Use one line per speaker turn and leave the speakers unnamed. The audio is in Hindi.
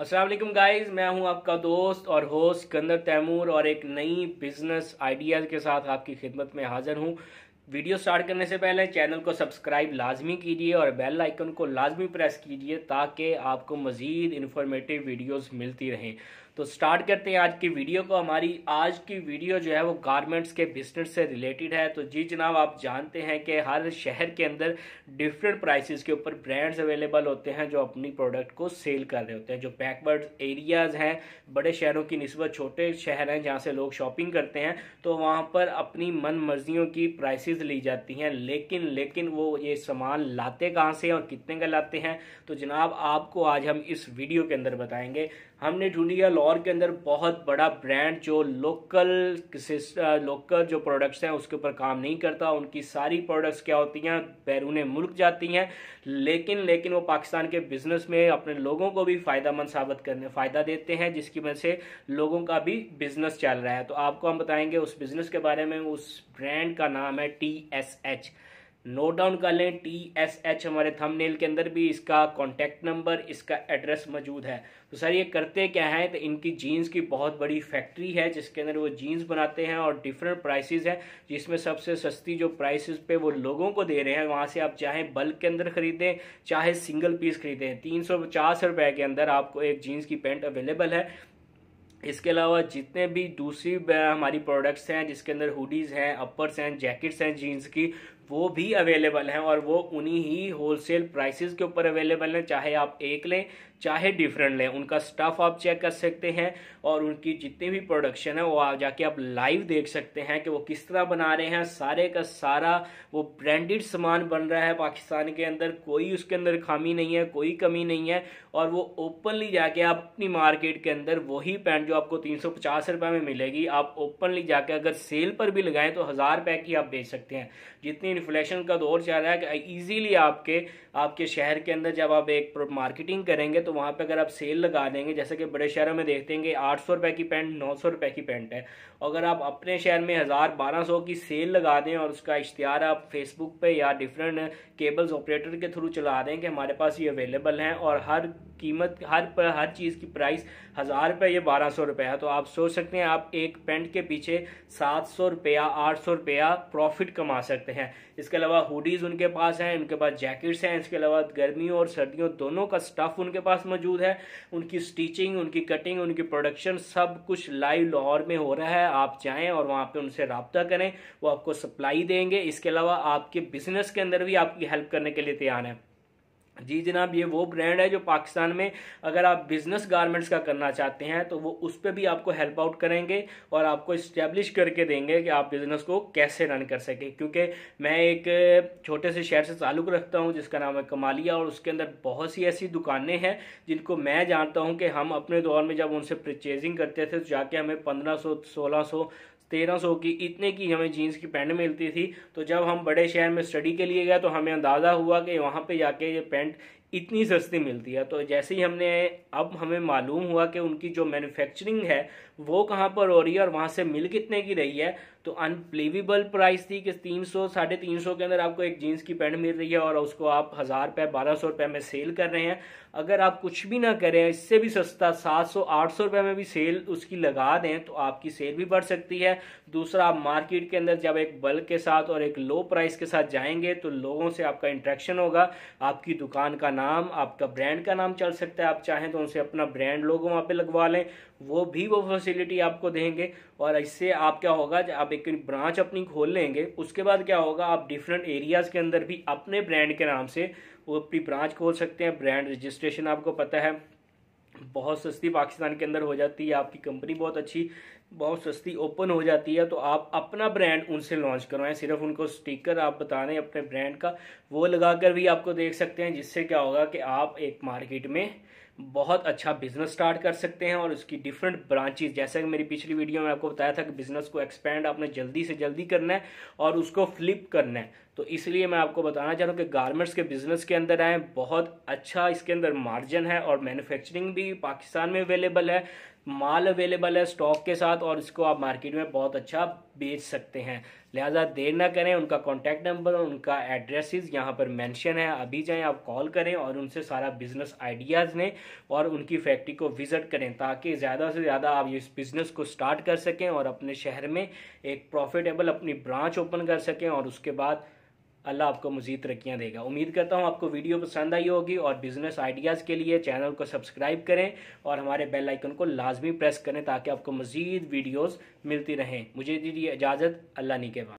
असलम गाइस मैं हूं आपका दोस्त और होस्ट कंदर तैमूर और एक नई बिजनेस आइडियाज़ के साथ आपकी खिदमत में हाज़िर हूं वीडियो स्टार्ट करने से पहले चैनल को सब्सक्राइब लाजमी कीजिए और बेल आइकन को लाजमी प्रेस कीजिए ताकि आपको मज़ीद इन्फॉर्मेटिव वीडियोस मिलती रहें तो स्टार्ट करते हैं आज की वीडियो को हमारी आज की वीडियो जो है वो गारमेंट्स के बिजनेस से रिलेटेड है तो जी जनाब आप जानते हैं कि हर शहर के अंदर डिफरेंट प्राइसेस के ऊपर ब्रांड्स अवेलेबल होते हैं जो अपनी प्रोडक्ट को सेल कर रहे होते हैं जो बैकवर्ड एरियाज़ हैं बड़े शहरों की नस्बत छोटे शहर हैं जहाँ से लोग शॉपिंग करते हैं तो वहाँ पर अपनी मन मर्जियों की प्राइसेस ली जाती हैं लेकिन लेकिन वो ये सामान लाते कहाँ से और कितने का लाते हैं तो जनाब आपको आज हम इस वीडियो के अंदर बताएंगे हमने ढूंढी है लाहौर के अंदर बहुत बड़ा ब्रांड जो लोकल लोकल जो प्रोडक्ट्स हैं उसके ऊपर काम नहीं करता उनकी सारी प्रोडक्ट्स क्या होती हैं बैरून मुल्क जाती हैं लेकिन लेकिन वो पाकिस्तान के बिजनेस में अपने लोगों को भी फ़ायदा मंद साबित करने फ़ायदा देते हैं जिसकी वजह से लोगों का भी बिजनेस चल रहा है तो आपको हम बताएंगे उस बिजनेस के बारे में उस ब्रांड का नाम है T S H note down कर लें टी एस एच हमारे थंबनेल के अंदर भी इसका कॉन्टैक्ट नंबर इसका एड्रेस मौजूद है तो सर ये करते क्या है तो इनकी जीन्स की बहुत बड़ी फैक्ट्री है जिसके अंदर वो जीन्स बनाते हैं और डिफरेंट प्राइसेस हैं जिसमें सबसे सस्ती जो प्राइसेस पे वो लोगों को दे रहे हैं वहाँ से आप चाहे बल्क के अंदर खरीदें चाहे सिंगल पीस खरीदें तीन सौ पचास रुपए के अंदर आपको एक जीन्स की पैंट अवेलेबल है इसके अलावा जितने भी दूसरी हमारी प्रोडक्ट्स हैं जिसके अंदर हुडीज़ हैं अपर्स हैं जैकेट्स हैं जीन्स की वो भी अवेलेबल हैं और वो उन्हीं ही होलसेल प्राइसेस के ऊपर अवेलेबल हैं चाहे आप एक लें चाहे डिफरेंट लें उनका स्टफ़ आप चेक कर सकते हैं और उनकी जितनी भी प्रोडक्शन है वो आप जाके आप लाइव देख सकते हैं कि वो किस तरह बना रहे हैं सारे का सारा वो ब्रांडेड सामान बन रहा है पाकिस्तान के अंदर कोई उसके अंदर खामी नहीं है कोई कमी नहीं है और वो ओपनली जाके आप अपनी मार्केट के अंदर वही पैंट जो आपको तीन सौ पचास रुपये में मिलेगी आप ओपनली जाके अगर सेल पर भी लगाएं तो हज़ार रुपए की आप बेच सकते हैं जितनी इन्फ्लेशन का दौर चल रहा है कि ईजिली आपके आपके शहर के अंदर जब आप एक मार्केटिंग करेंगे तो वहां तो वहाँ पे अगर आप सेल लगा देंगे जैसे कि बड़े शहरों में देखते हैं कि आठ सौ रुपए की पैंट नौ सौ रुपए की पैंट है अगर आप अपने शहर में हज़ार बारह सौ की सेल लगा दें और उसका इश्तहार आप फेसबुक पे या डिफरेंट केबल्स ऑपरेटर के थ्रू चला दें कि हमारे पास ये अवेलेबल हैं और हर कीमत हर पर हर चीज़ की प्राइस हज़ार रुपये या बारह सौ रुपये है तो आप सोच सकते हैं आप एक पेंट के पीछे सात सौ रुपया आठ सौ रुपया प्रॉफिट कमा सकते हैं इसके अलावा हुडीज़ उनके पास हैं उनके पास जैकेट्स हैं इसके अलावा गर्मियों और सर्दियों दोनों का स्टफ़ उनके पास मौजूद है उनकी स्टिचिंग उनकी कटिंग उनकी प्रोडक्शन सब कुछ लाइव लाहौर में हो रहा है आप जाएं और वहां पे उनसे रबता करें वो आपको सप्लाई देंगे इसके अलावा आपके बिजनेस के अंदर भी आपकी हेल्प करने के लिए तैयार हैं जी जनाब ये वो ब्रांड है जो पाकिस्तान में अगर आप बिजनेस गारमेंट्स का करना चाहते हैं तो वो उस पर भी आपको हेल्प आउट करेंगे और आपको इस्टेब्लिश करके देंगे कि आप बिजनेस को कैसे रन कर सकें क्योंकि मैं एक छोटे से शहर से ताल्लुक़ रखता हूँ जिसका नाम है कमालिया और उसके अंदर बहुत सी ऐसी दुकानें हैं जिनको मैं जानता हूँ कि हम अपने दौर में जब उनसे परचेजिंग करते थे तो जाके हमें पंद्रह सौ सोलह सौ तेरह सौ की इतने की हमें जीन्स की पैंट मिलती थी तो जब हम बड़े शहर में स्टडी के लिए गए तो हमें अंदाज़ा हुआ कि वहाँ पे जाके ये पैंट इतनी सस्ती मिलती है तो जैसे ही हमने अब हमें मालूम हुआ कि उनकी जो मैन्युफैक्चरिंग है वो कहाँ पर हो रही है और वहाँ से मिल कितने की रही है तो अनबिलीवेबल प्राइस थी कि तीन सौ साढ़े तीन सौ के अंदर आपको एक जीन्स की पैंट मिल रही है और उसको आप हज़ार रुपये बारह सौ रुपये में सेल कर रहे हैं अगर आप कुछ भी ना करें इससे भी सस्ता सात सौ आठ सौ रुपये में भी सेल उसकी लगा दें तो आपकी सेल भी बढ़ सकती है दूसरा आप मार्केट के अंदर जब एक बल्क के साथ और एक लो प्राइस के साथ जाएंगे तो लोगों से आपका इंट्रैक्शन होगा आपकी दुकान का नाम नाम आपका ब्रांड का नाम चल सकता है आप चाहें तो उनसे अपना ब्रांड लोगो वहाँ पे लगवा लें वो भी वो फैसिलिटी आपको देंगे और इससे आप क्या होगा आप एक ब्रांच अपनी खोल लेंगे उसके बाद क्या होगा आप डिफरेंट एरियाज़ के अंदर भी अपने ब्रांड के नाम से वो अपनी ब्रांच खोल सकते हैं ब्रांड रजिस्ट्रेशन आपको पता है बहुत सस्ती पाकिस्तान के अंदर हो जाती है आपकी कंपनी बहुत अच्छी बहुत सस्ती ओपन हो जाती है तो आप अपना ब्रांड उनसे लॉन्च करवाएं सिर्फ उनको स्टिकर आप बता दें अपने ब्रांड का वो लगा कर भी आपको देख सकते हैं जिससे क्या होगा कि आप एक मार्केट में बहुत अच्छा बिजनेस स्टार्ट कर सकते हैं और उसकी डिफरेंट ब्रांचेज जैसा कि मेरी पिछली वीडियो में आपको बताया था कि बिजनेस को एक्सपेंड आपने जल्दी से जल्दी करना है और उसको फ्लिप करना है तो इसलिए मैं आपको बताना चाह रहा हूँ कि गारमेंट्स के बिज़नेस के अंदर आएँ बहुत अच्छा इसके अंदर मार्जिन है और मैन्युफैक्चरिंग भी पाकिस्तान में अवेलेबल है माल अवेलेबल है स्टॉक के साथ और इसको आप मार्केट में बहुत अच्छा बेच सकते हैं लिहाजा देर ना करें उनका कॉन्टैक्ट नंबर और उनका एड्रेसेस यहाँ पर मेंशन है अभी जाएं आप कॉल करें और उनसे सारा बिज़नेस आइडियाज़ लें और उनकी फैक्ट्री को विज़िट करें ताकि ज़्यादा से ज़्यादा आप इस बिज़नेस को स्टार्ट कर सकें और अपने शहर में एक प्रॉफिटेबल अपनी ब्रांच ओपन कर सकें और उसके बाद अल्लाह आपको मज़ीद तरक्याँ देगा उम्मीद करता हूँ आपको वीडियो पसंद आई होगी और बिज़नेस आइडियाज़ के लिए चैनल को सब्सक्राइब करें और हमारे बेल आइकन को लाजमी प्रेस करें ताकि आपको मज़ीद वीडियोज़ मिलती रहें मुझे दीजिए इजाज़त अल्लाह नी के बाद